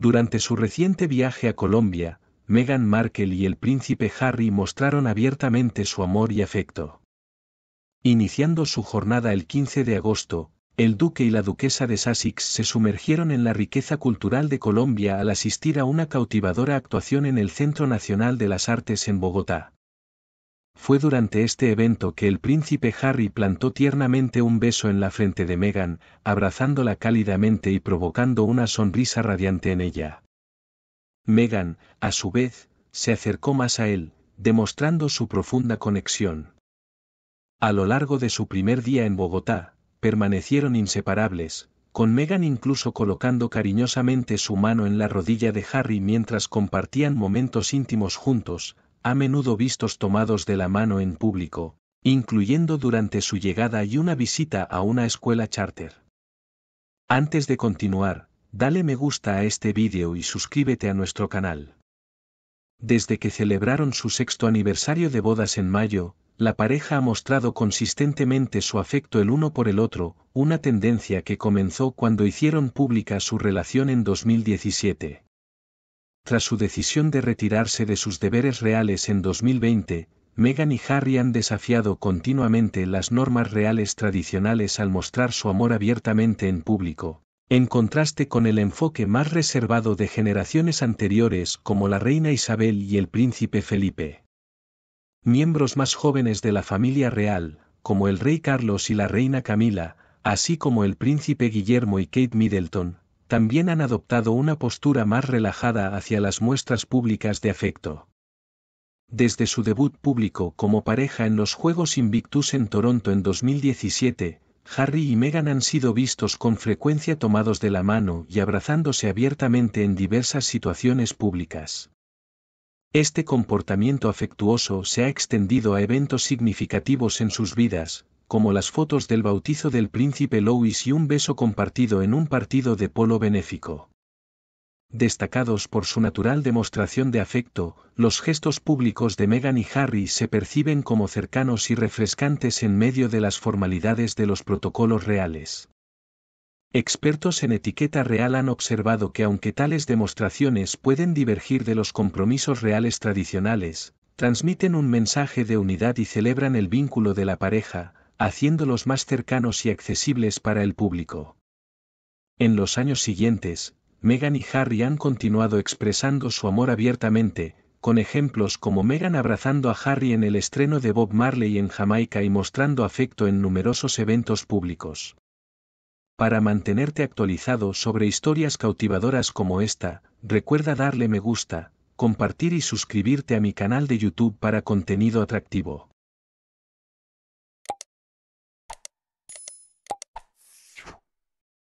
Durante su reciente viaje a Colombia, Meghan Markle y el príncipe Harry mostraron abiertamente su amor y afecto. Iniciando su jornada el 15 de agosto, el duque y la duquesa de Sussex se sumergieron en la riqueza cultural de Colombia al asistir a una cautivadora actuación en el Centro Nacional de las Artes en Bogotá. Fue durante este evento que el príncipe Harry plantó tiernamente un beso en la frente de Meghan, abrazándola cálidamente y provocando una sonrisa radiante en ella. Meghan, a su vez, se acercó más a él, demostrando su profunda conexión. A lo largo de su primer día en Bogotá, permanecieron inseparables, con Meghan incluso colocando cariñosamente su mano en la rodilla de Harry mientras compartían momentos íntimos juntos, a menudo vistos tomados de la mano en público, incluyendo durante su llegada y una visita a una escuela charter. Antes de continuar, dale me gusta a este vídeo y suscríbete a nuestro canal. Desde que celebraron su sexto aniversario de bodas en mayo, la pareja ha mostrado consistentemente su afecto el uno por el otro, una tendencia que comenzó cuando hicieron pública su relación en 2017. Tras su decisión de retirarse de sus deberes reales en 2020, Meghan y Harry han desafiado continuamente las normas reales tradicionales al mostrar su amor abiertamente en público, en contraste con el enfoque más reservado de generaciones anteriores como la reina Isabel y el príncipe Felipe. Miembros más jóvenes de la familia real, como el rey Carlos y la reina Camila, así como el príncipe Guillermo y Kate Middleton, también han adoptado una postura más relajada hacia las muestras públicas de afecto. Desde su debut público como pareja en los Juegos Invictus en Toronto en 2017, Harry y Meghan han sido vistos con frecuencia tomados de la mano y abrazándose abiertamente en diversas situaciones públicas. Este comportamiento afectuoso se ha extendido a eventos significativos en sus vidas, como las fotos del bautizo del príncipe Louis y un beso compartido en un partido de polo benéfico. Destacados por su natural demostración de afecto, los gestos públicos de Meghan y Harry se perciben como cercanos y refrescantes en medio de las formalidades de los protocolos reales. Expertos en etiqueta real han observado que aunque tales demostraciones pueden divergir de los compromisos reales tradicionales, transmiten un mensaje de unidad y celebran el vínculo de la pareja, haciéndolos más cercanos y accesibles para el público. En los años siguientes, Meghan y Harry han continuado expresando su amor abiertamente, con ejemplos como Meghan abrazando a Harry en el estreno de Bob Marley en Jamaica y mostrando afecto en numerosos eventos públicos. Para mantenerte actualizado sobre historias cautivadoras como esta, recuerda darle me gusta, compartir y suscribirte a mi canal de YouTube para contenido atractivo.